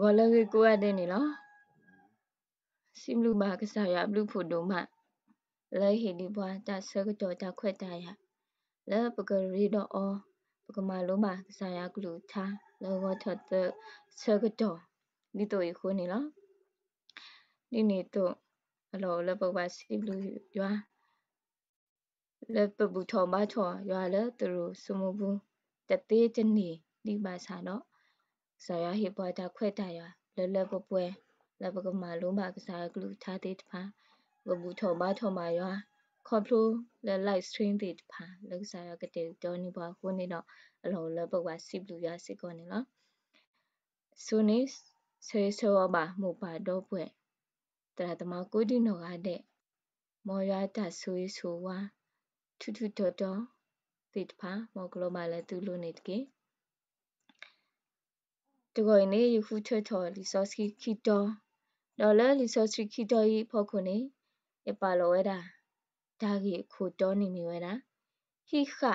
ဝလကကိုအဒနေလစိမလူဘာကဆာယဘလူဖို့ဒုမလဲဟီဒီဘွာတဆကတောတခွတ်တရလဲပကရီတော့အပကမာလုံးမကဆာယကလူသာလောဝထတဆကတောဒီတော့ခုနေလဒီနေတော့အလောလပပစိဘလူရွာလပပူထောမထောရွာလဲသူစုမဘူးတသေးတနေဒီပါစာတော့ဇော်ရဟိပွားတာခွဲ့တာရလောလောပပွဲလပကမာလုံးပါကစားကလူထားတဲ့တဖာဘဘူးထော်မထော်မာရခေါ်ဖလိုလလိုက် stream တဲ့တဖာလောက်စားရကတဲ့တော်နေပါခုနေတော့အလောလပကဝစီဘလူရစစ်ကောနေလားဆုနေဆွေဆောပါမူပါတော့ပွဲတရတမကိုဒီနောကတဲ့မောရတဆွေဆိုဝါထူထူတော်တော်တိတဖာမောကလိုမလည်းသူလိုနေတကေ tugojne yufu toto lisoski kito dole lisoski kito yi phokune epalo weda dagi khoto ni ni weda hikha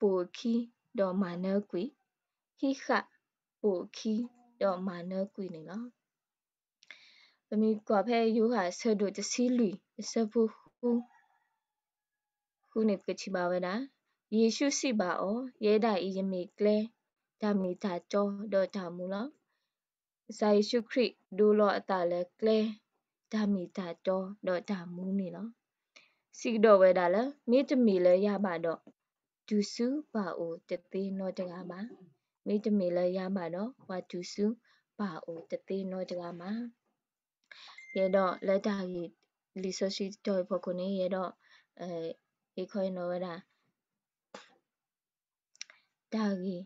poki do manakwi hikha poki do manakwi ni lo ပမီကွာဖဲယူဟာဆဒိုတစီလူဆဖူဟူဟူနေကချီပါဝဲတာယေရှုစီပါအောရဲဒိုင်ယမီကလဲဓမ္မိတာကြောဒဓမ္မူလဇာယေရှုခရစ်ဒူလောအတာလဲကလဲဓမ္မိတာကြောဒဓမ္မူနေလောစီတော့ဝဲတာလဲမိတမီလဲရပါတော့ဒူစုပါအိုတသိနောတကပါမိတမီလဲရပါတော့ဝါဒူစုပါအိုတသိနောတကပါရေတော့လက်တာကြီးလီဆိုရှိတော့ဖို့ကိုနေရတော့အဲ ekoin no era dagi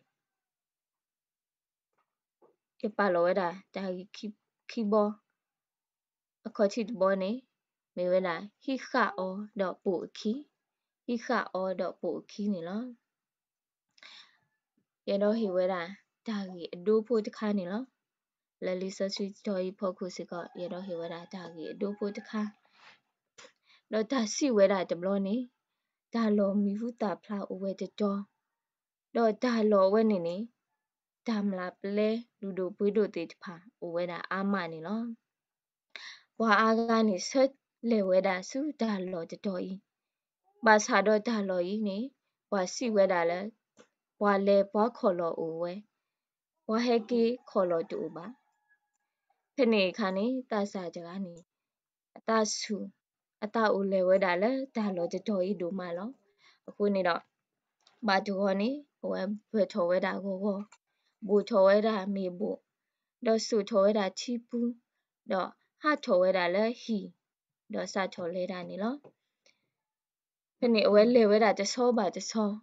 ကပလောဝဒတာခိခိဘောအခေါ်ချစ်ဘောနေမေဝဒဟိခအောဒပုခိဟိခအောဒပုခိနေလောရတော့ဟိဝဲတာဒါကြီးအတိုးဖို့တခါနေလောလလီဆဆွီတော်ကြီးဖို့ခုစီကရတော့ဟိဝဲတာဒါကြီးအတိုးဖို့တခါတော့ဒါစီဝဲတာတမလို့နေဒါလောမီဘူးတာဖလာအဝဲတတော်တော့ဒါလောဝဲနေနေဒမ်လာပလေလူဒိုဘွေဒိုတေဖာအဝဲတာအာမနီလောဘွာအားကနေဆွတ်လေဝဲတာစုဒါလောတတော်ဤဘာသာတော့ဒါလောဤနေဘွာစီဝဲတာလဲဘွာလေဘွာခေါ်လောအိုဝဲဘွာဟဲကေခေါ်လောတူပါဖနေခါနေတာစာကြကနေအတစုအတအိုလေဝဲတာလဲဒါလောတတော်ဤဒိုမလောအခုနေတော့ဘာတူခေါ်နေဝဲဘွေထော်ဝဲတာကိုကော gutowera mebo da sutowera chipu da hatowera la hi da satolera ni lo pene we lewera da so ba da so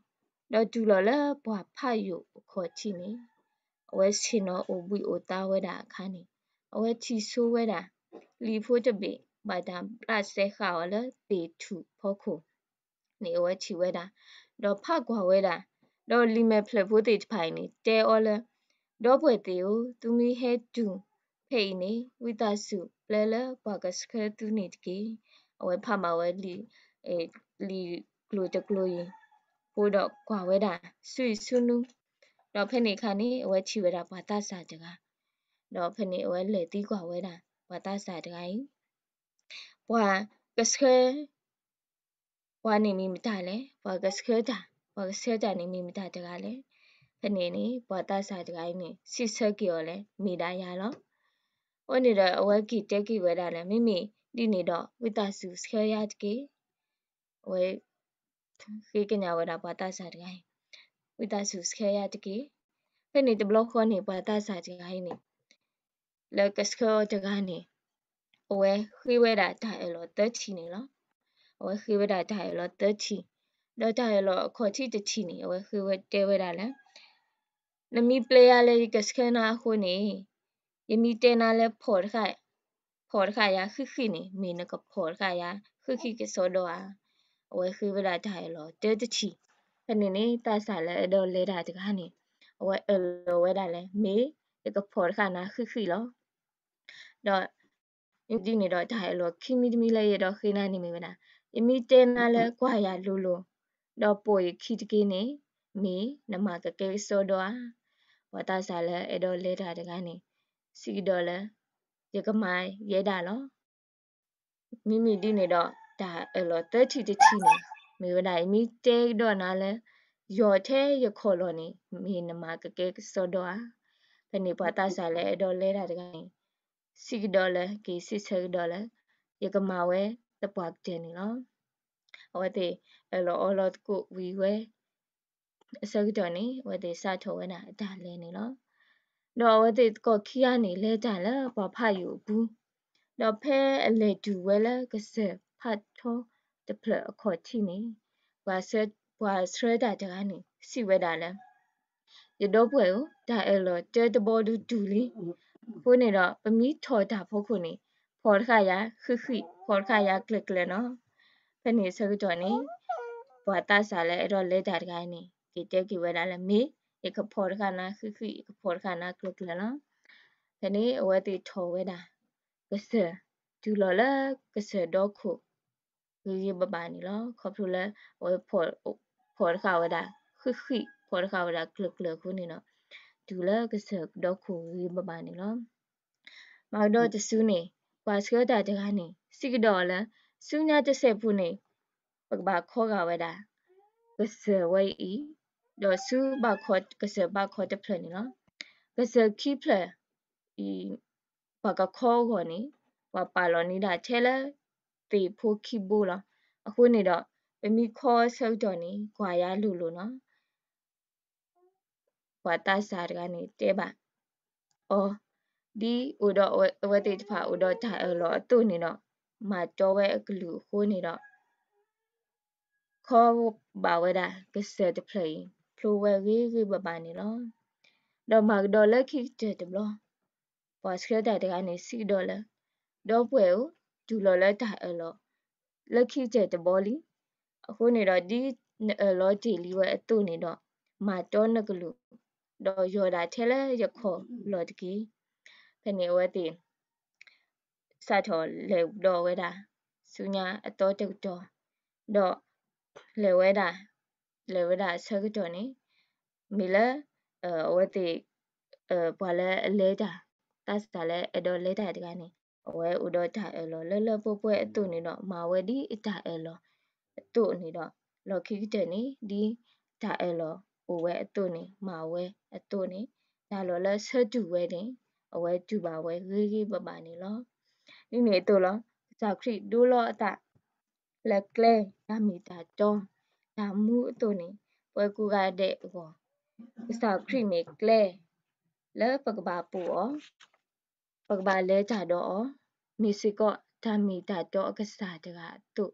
da du lo la bwa pha yu kho chi ni we sin no obwi ota wera kha ni we chi so wera li pho de be ba da plus de kha wa la be tu pho kho ni we chi wera da pha gwa wera တော့လီမဲဖလက်ဖို့တေချဖိုင်နေတဲအော်လတော့ပွေသေးကိုသူမီဟဲတူဖိနေဝိတစုလဲလဲဘာကစခဲတူနေတကေအဝဲဖမဝဲလီအဲလီဂလိုတဂလိုရင်ပိုတော့ကွာဝဲတာဆွီဆွနုတော့ဖိနေခါနေအဝဲချီဝဲတာဘာတဆာတကားတော့ဖိနေအဝဲလဲတီးကွာဝဲတာဘာတဆာတကားရင်ဘွာကစခဲဘွာနေမိမတလဲဘွာကစခဲတာဘွာကစခဲတာနေမိမတတကားလဲခနေနေဘောတာစာတကိုင်းနေစစ်ဆက်ကီော်လဲမိတာရလောဝနေတော့အဝဲကီတက်ကီဝဲတာလဲမိမိဒီနေတော့ဝိတစုစခဲရတကေဝဲခေကညာဝဲတာဘောတာစာတကိုင်းဝိတစုစခဲရတကေခနေတဘလော့ခေါ်နေဘောတာစာတကိုင်းနေလက်ကစခဲတကိုင်းနေအဝဲခေဝဲတာတိုင်လောတချီနေလောအဝဲခေဝဲတာတိုင်လောတချီတော့တိုင်လောအခေါ်ချီတချီနေအဝဲခေဝဲတဲဝဲတာလဲနမီပလေယာလဲကစခနာခုနေယမီတေနာလဲဖော်ခိုင်ဖော်ခိုင်ယာခိခိနေမင်းကဖော်ခိုင်ယာခိခိကစောတော့အာဝဲခိဝလာတိုင်လောတဲတချီဖနေနေတဆာလဲအတော့လဲတာတကားနေအဝဲအလောဝဲတာလဲမေကဖော်ခါနာခိခိလောတော့ဒီနေတော့ဒါရလောခိမီတမီလဲရတော့ခိနာနေမိမနာအမီတဲနာလဲကွာရလူလူတော့ပိုခိတကေနေမေနမကကေစောတော့ wata sala edo leta daga ni si dollar ရကမိုင်ရဲတာလောမိမိဒီနေတော့ဒါအဲ့လို30တချီနေမိဝနိုင်မိတဲတော့နာလဲယောထဲရခေါ်လို့နေမိနမကကဲစောတော့ဘယ်နေပါတာစားလဲအဲ့တော့လဲတာတကိုင်း6ဒေါ်လာကိ6ဒေါ်လာရကမဝဲတပွားတဲ့နေလောအဝတ်တဲ့အဲ့လို all lot ကိုဝီဝဲစကတော်နေဝဒေစာထောဝနာအတလဲနေလောတော့ဝဒေကောခီယာနေလဲတလာပဖာယူဘူးတော့ဖဲအလေတူဝဲလာကစဖတ်ထောတပလအခေါ်ချိနေဘာဆက်ဘာစရဒတကနေစီဝဲတာလဲရတော့ပွဲကိုဒါအဲလောတဲတဘောဒူဒူလီဖိုးနေတော့ပမီထော်တာဖို့ခုနေဖော်ခါရခိခိဖော်ခါရကလစ်ကလနော်ဖဲနေစကတော်နေဘာတာစားလဲအဲ့တော့လဲတာတကိုင်းနေ ki te ki weda le mi e ka por kana khu khu e ka por kana klut le la ta ni awa ti tho weda ka se tu lo la ka se do khu ku ye ba ba ni lo kho phu le o por por ka weda khu khu por ka weda klut le khu ni no tu le ka se do khu ye ba ba ni lo ma do ta su ni kwa sku ta ta ga ni si ki do la su nya ta se phu ni ပကဘာခောကဝဒကဆဝိဤดอซูบาคอดกะเซบาคอดเตเพลนี่เนาะกะเซคีเพลอีบากะคอก่อนี่ဝပါလောနီဒါထဲလဲပေဖိုခိဘိုလားအခုနေတော့ပမိခေါ်ဆုတ်တော်နီခွာရလူလို့နော်ဝါတစာရကနေတဲပါအော်ဒီဥဒဝတိတဖာဥဒတာအလောအတုနေတော့မတော်ဝဲအကလူခိုးနေတော့ခေါ်ဘာဝဲတာကစက်တဖလေးဖလိုဝဲရီရီဘဘာနီလောဒေါ်မကဒေါ်လာခိတဲ့တဘလောပေါ်စကတဲ့တကနေ6ဒေါ်လာဒေါ်ပွဲကိုဒူလော်လက်တာအလောလက်ခိတဲ့တဘောလီအခုနေတော့ဒီလောဂျီလီဝဲအတုနေတော့မာတော့နကလူတော့ယော်ဒါထဲလဲရခေါ်လော်တကီဖနေဝဲတီစတ်တော်လေတော့ဝဲတာစုညာအတော်တုတ်တော်တော့လေဝဲတာလေဝဒဆကတောနေမီလာအဝတိဘလလေတာတတ်စလည်းအတော်လေတာတကနေအဝဲဥဒတာအလောလလပွပွဲအတုနေတော့မာဝဒီအတာအလောအတုနေတော့လော်ခိကတဲ့နေဒီတာအလောအဝဲအတုနေမာဝဲအတုနေဒါလောလဆတူဝဲနေအဝဲတူပါဝဲရေးရေးပပနေလောဒီနေတော့လောဇာခရီဒူလောအတာလက်ကလေဒါမီတာတော na mu to ni pwe ku ga de go sa kri me kle le pa ba pu o pa ba le ja do o mi si ko ta mi ta do ka sa de ga tu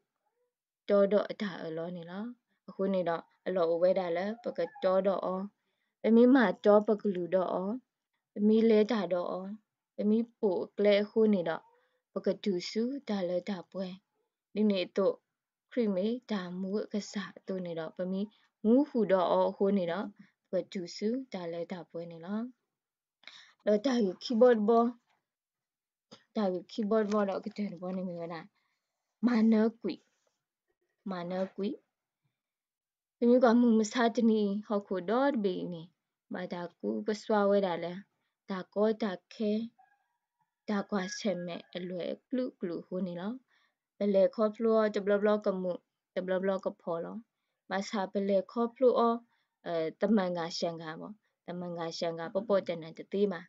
do do ta a lo ni lo အခုနေတော့အလောဝဲတာလဲပကတော်တော့အောအမီမာတော်ပကလူတော့အောအမီလဲတာတော့အောအမီပိုကလဲခုနေတော့ပကတူစုဒါလဲတာပွဲဒီနေ့တော့ခရီဒါမူကစားတူနေတော့ပမီမူဟူတော့အဟိုးနေတော့ဘဒူစုဒါလဲဒါပွဲနေလားတော့ဒါကီဘတ်ဘောဒါကီဘတ်ဘောတော့ကတဲ့ဘောနေမြင်လားမာနကွီမာနကွီပမီကမူမစားတနီဟခုဒေါ်ဘေနေဘာဒါကူပစွာဝဲတာလဲဒါကောဒါခဲဒါကွာဆက်မဲ့အလွယ်ကလူကလူဟိုးနေလားဘလေခေါဖလိုဒဘလဘလကမှုဒဘလဘလကဖော်လောမဆာဘလေခေါဖလိုအဲတမန်ကရှန်ကပေါ့တမန်ကရှန်ကပပတန်တတိမှာ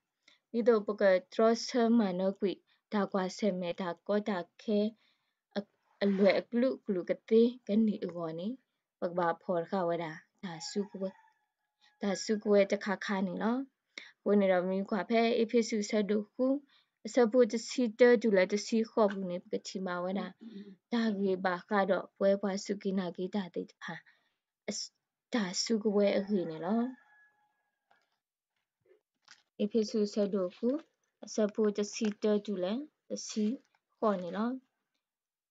ဒီတော့ပကထရစမနကွိဒါကွာဆက်မဲဒါကောဒါခဲအလွယ်ကလုကလုကတိကနီအောနီပကဘာဖော်ခဝဒါဒါစုကွဲဒါစုကွဲတခါခါနေလောဝနေတော်မီခွာဖဲအဖြစ်စုဆက်တို့ခုအစပုတစီတဒူလတစီခေါဘူးနေပကတိမဝနာဒါဂေဘာကတော့ပွဲပွားစုကိနာဂေတာတိတဖာဒါစုကဝဲအခီနေလောအဖေစုဆဒိုကူအစပုတစီတဒူလတစီခေါနေလော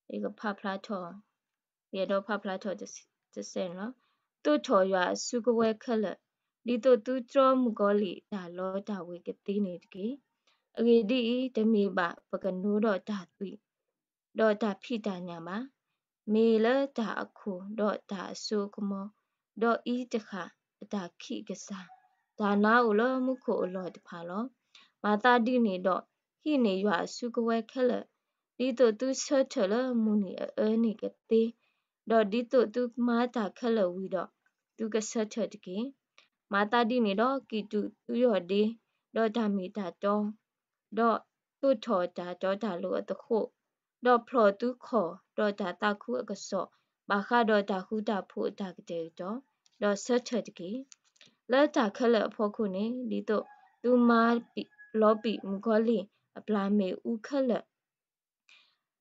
ဒီကဖပလာထောရတော့ဖပလာထောတစင်လောသူထော်ရွာစုကဝဲခက်လက်ဒီတို့သူကြောမူကောလီဒါလောဒါဝေကတိနေတကေအဂေတိဤဓမေပပကနောတော့ဓာတိတော့ဓာဖိတညာမှာမေလဓာအခုတော့ဓာအဆုကမောတော့ဤတခအတာခိကစားဒါနာဥလမှုခုအလောတဖာလောမာတာတိနေတော့ဟိနေရွာစုကဝဲခက်လက်ဒီတို့သူဆတ်ထလမူနီအဲနီကတိတော့ဒီတို့သူမာတာခက်လက်ဝီတော့သူကဆတ်ထတကေမာတာတိနေတော့ကီတုသူရောဒီတော့ဓာမီတာတောဒေါ့သူ့ထော်တာဒေါတာလိုအတခုဒေါ့ဖလော်သူခေါ်ဒေါတာတခုအကစော့ဘာခဒေါတာဟူတာဖို့တာကတဲ့တော့ဒေါ်ဆတ်ထက်တကီလာတာခက်လက်အဖို့ခုနေဒီတော့သူမာလော်ပီမူခောလီအပလာမေဥခက်လက်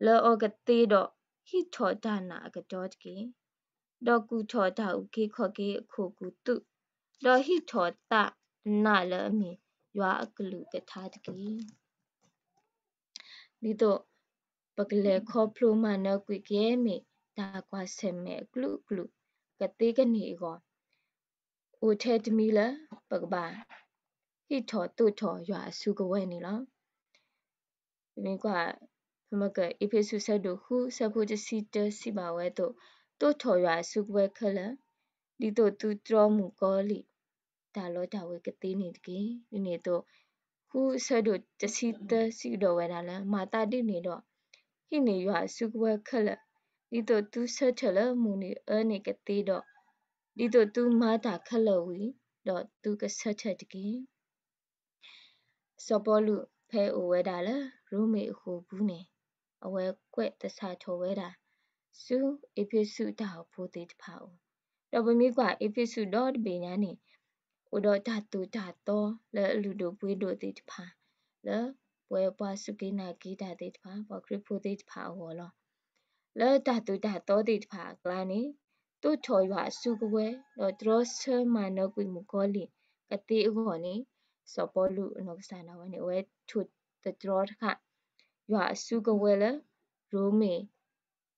လော်အော်ကတိတော့ဟီထော်တာနာကတော်တကီဒေါ်ကူထော်တာဥကေခော့ကေအခုကူတုဒေါ်ဟီထော်တာနာလအမီယွာအကလူကထာတကီဒီတော့ပကလေခေါပလိုမနကွေကဲမီဒါကွာဆေမဲကလူကလူကတိကနေကောအိုထဲတမီလပကဘာဟိထောတုထောယွာစုကဝဲနေလောဒီမင်းကွာဖမကအဖိစုဆက်တို့ဟုဆပုတစီတစီပါဝဲတို့တုထောယွာစုကဝဲခလဒီတော့သူတော်မူကောလီတာလောတာဝေကတိနေတကိနေတော့ခုဆဒုတစီတစီတော့ဝဲတာလဲမာတာတိနေတော့ဟိနေရွာစုကွယ်ခက်လက်ဒီတော့သူဆက်ချက်လမူနေအနေကတိတော့ဒီတော့သူမာတာခက်လက်ဝီတော့သူကဆက်ချက်တကိစပေါ်လူဖဲအိုဝဲတာလဲရူမေဟိုဘူးနေအဝဲကွက်တဆာချော်ဝဲတာစုအဖြစ်စုတာကိုဖိုးသေးတဖာဦးတော့ဘမိကွာအဖြစ်စုတော့ဘေညာနေဥဒဓာတုဓာတောလလူတို့ပွေးတို့တိတဖာလပွဲပွားစုကိနာကိတာတိတဖာဘခရဖုတိတဖာဟောလောလဓာတုဓာတောတိတဖာကလနိတုထောရွာစုကွယ်တော့ဒရောဆမနကွေမကောလိကတိဥဟောနိစောပေါ်လူနောစနာဝနိဝဲထုတဒရောတခရွာစုကွယ်လရိုမေ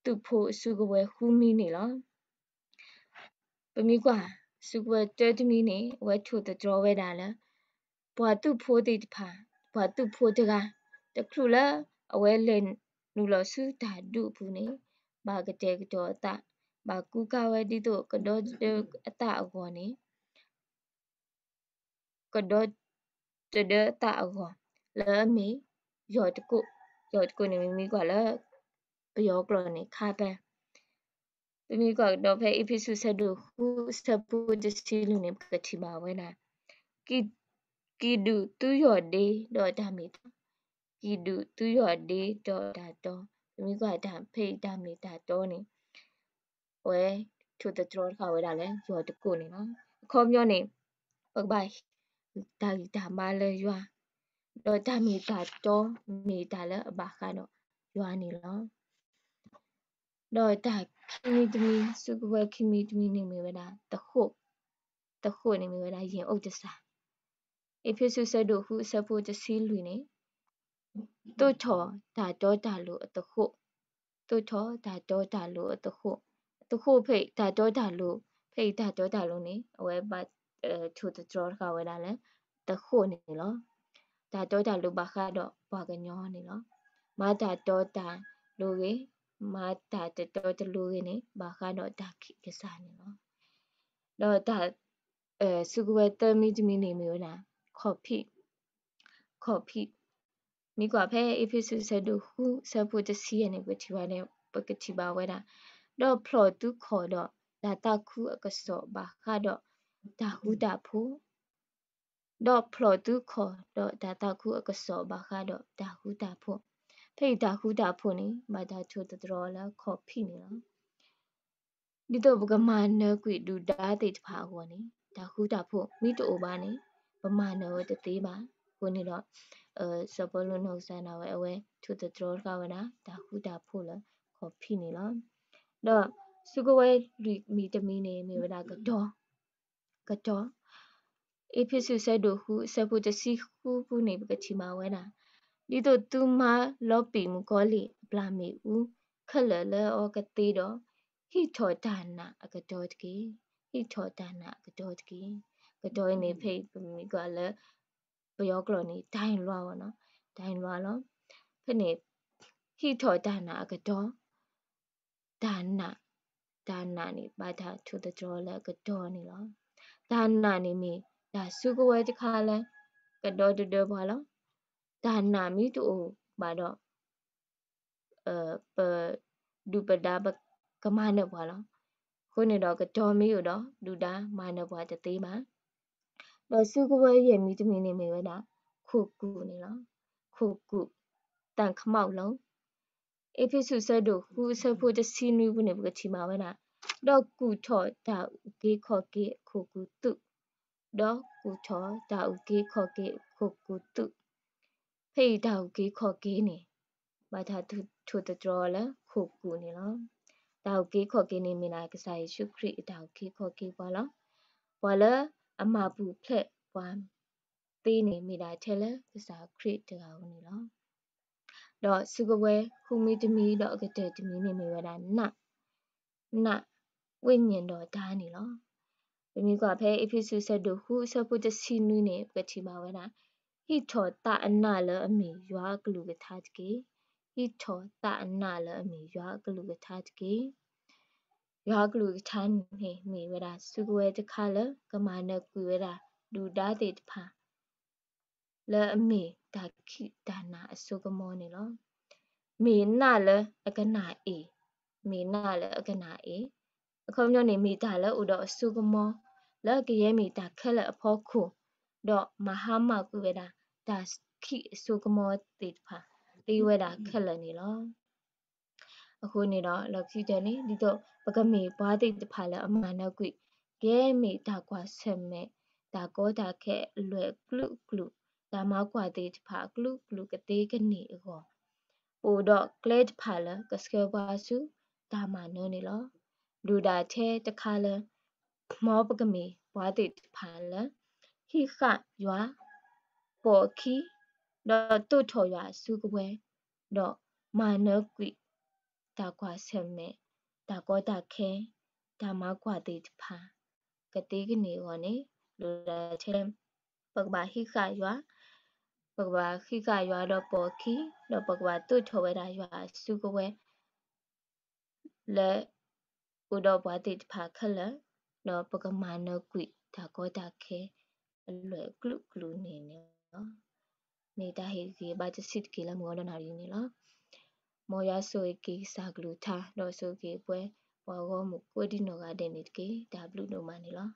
သူဖို့စုကွယ်ဟူမီနေလောပမိကွာ super tetmi ne we thu the draw we da la bwa tu pho ti pha bwa tu pho ta ga ta khu la awe le nu lo su da du bu ne ba ga te ga do ta ba ku ka we ti to ka do ta a go ne ka do te de ta a go la mi yo ta ku yo ta ku ne mi mi ko la ပယောကလောနေခါပန်း tumi kwa do phe ipisu sedu hu sapu jisilu ne kathi ba we na ki ki du tu yo de do da mi ta ki du tu yo de do da do tumi kwa da phe da mi ta do ni we to the draw ခါဝဲတာလဲရောတကုနေနော်အခေါ်မျောနေပကပိုင်တာဂီတာမလဲရွာတော့တာမီတာတော့မီတာလဲအပါကတော့ရွာနေလောတော့တာ kimi demi sukuwa kimi demi ni mi wada the hope the hope ni mi wada yin ok jasa ephesus sa do hu sa po jasi lui ni to tho da do da lu the hope to tho da do da lu the hope the hope phei da do da lu phei da do da lu ni awe ba to the draw ka wada la the hope ni lo da do da lu ba kha do ba ga nyo ni lo ma da do da lu ge မာဒါတတော်တလူနေဘာကတော့ဒါခိကစားနေနော်တော့ဒါအဲစုကွယ်တမီတမီနေမျိုးလားခေါ်ဖိခေါ်ဖိမိကွာဖဲအဖိစုဆဒုဟုဆဖို့တစီရနေပတိဝါနေပကတိဘာဝဲတာတော့ဖလော်သူခေါ်တော့ဒါတခုအကစောဘာခါတော့ဒါဟုဒါဖို့တော့ဖလော်သူခေါ်တော့ဒါတခုအကစောဘာခါတော့ဒါဟုဒါဖို့ထိတာခုတာဖုန်နီမာတာချိုတတော်လာခေါ်ဖိနေလားဒီတော့ဘကမာနကွေဒူဒါတိတဖာကောနီဒါခုတာဖုန်မိတိုဘာနီပမာနဝတသေးပါကိုနေတော့အဲစပလုံးနှုတ်ဆန်းတာဝဲအဝဲချိုတတော်ကဝနာဒါခုတာဖုန်လာခေါ်ဖိနေလားတော့စုကဝဲဒီမီတမီနေမိဝဒါကတော့ကတော့ if you said do who said put the see who who ne ကချီမာဝဲနာလီတိုတူမာလောပီမူကောလီအပလာမေဦးခလလဩကတိတော်ဟိထောဒါနာအကတော်တကေဟိထောဒါနာအကတော်တကေကတော်နေဖိပမီကလည်းဘယောကလောနေဒိုင်လွာပေါ့နော်ဒိုင်လွာလောဖနေဟိထောဒါနာအကတော်ဒါနာဒါနာနေပါတာသူတတော်လည်းကတော်နေလောဒါနာနေမီဒါစုကဝဲတခါလဲကတော်တတော်ပါလော dhana mi tu o ba do uh pa du pa da ba ka ma na bwa lo ko ni do ka do mi yo do du da ma na bwa ta te ma do su ko ba ye mi tu mi ni me wa da khu ku ni lo khu ku tan kha mau lo e phi su sa do khu sa pho ta si ni bu ne bu ka chi ma wa na do ku tho da ge kho ge khu ku tu တော့ကိုချောတာဥကေခောကေခုကုတုဟေးဒါကိုကေခေါ်ကေနေဘာသာသူထိုတတော်လာခုကူနေလောဒါကိုကေခေါ်ကေနေမိနာကစားယေရှုခရစ်ဒါကိုကေခေါ်ကေပါလောဘာလအမပူဖက်ပွမ်သေးနေမိတာထဲလဲကစားခရစ်တကောင်နေလောတော့စုကဝဲခုမီတမီတော့ကတဲ့တမီနေမိဝဲတာနနဝိညာဉ်တော်ဒါနေလောမိမိကဖဲအဖိစုဆက်တို့ဟုဆပုတစီနွိနေပတိပါဝဲတာဟိထောတာအနလအမိယွာကလူကထာတကေဟိထောတာအနလအမိယွာကလူကထာတကေယွာကလူကထာနေမိဝရာစုကဝဲတခါလကမာနကွေဝရာဒူဒါတေတဖာလအမိဒါခိဒါနာအစုကမောနေလောမေနလအကနာအေမေနလအကနာအေအခုံညိုနေမိဒါလဥဒအစုကမောလကရဲမိဒါခက်လအဖောခုတော့မဟာမကွေဝရာဒါခိစုကမောတိဖာတိဝဲတာခက်လနေလောအခုနေတော့လောက်ဖြူတယ်နေဒီတော့ပကမေဘွားတိတဖာလဲအမာနောက်ကွိကဲမေတာကွာဆက်မဲ့ဒါကောတာခက်လွယ်ကလုကလုဒါမကွာတိတဖာကလုကလုကတိကနေအောပိုတော့ကလက်ဖာလဲကစကေဘွားစုဒါမနိုးနေလောလူတာထဲတခါလဲမောပကမေဘွားတိတဖာလဲဟိခရွာပေါ်ခီတော့တုထော်ရစုကပွဲတော့မာနကွီတာကွာဆမ်မဲတာကောတာခဲဒါမကွာတေတဖာကတိကနေဝနေလူရာချေပကဘာဟိခာယွာပကဘာခိခာယွာတော့ပေါ်ခီတော့ပကဘာတုထော်ဝဲတာယွာစုကပွဲလဲဥဒဘဝတေတဖာခလတော့ပကမာနကွီတာကောတာခဲအလွယ်ကလုကလုနေနေနေတာဟိကေဘာချစစ်ကေလမောလနာရီနီလမောယာဆိုကေစာဂလူသာဒောဆိုကေပွဲဘောဂောမူကိုဒီနောဂဒေနိကေဝနိုမနီလော